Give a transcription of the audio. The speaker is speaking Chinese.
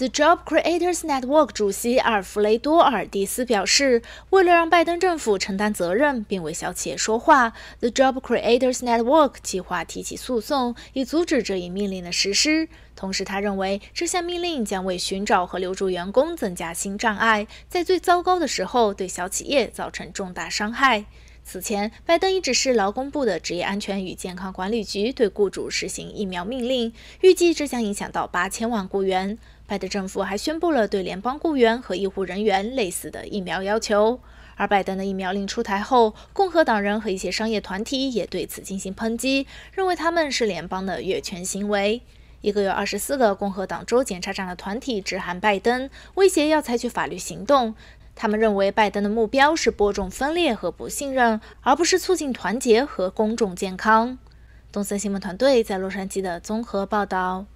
The Job Creators Network 主席阿尔弗雷多·阿尔蒂斯表示，为了让拜登政府承担责任并为小企业说话，The Job Creators Network 计划提起诉讼以阻止这一命令的实施。同时，他认为这项命令将为寻找和留住员工增加新障碍，在最糟糕的时候对小企业造成重大伤害。此前，拜登已指示劳工部的职业安全与健康管理局对雇主实行疫苗命令，预计这将影响到八千万雇员。拜登政府还宣布了对联邦雇员和医护人员类似的疫苗要求。而拜登的疫苗令出台后，共和党人和一些商业团体也对此进行抨击，认为他们是联邦的越权行为。一个有二十四个共和党州检察长的团体致函拜登，威胁要采取法律行动。他们认为拜登的目标是播种分裂和不信任，而不是促进团结和公众健康。东森新闻团队在洛杉矶的综合报道。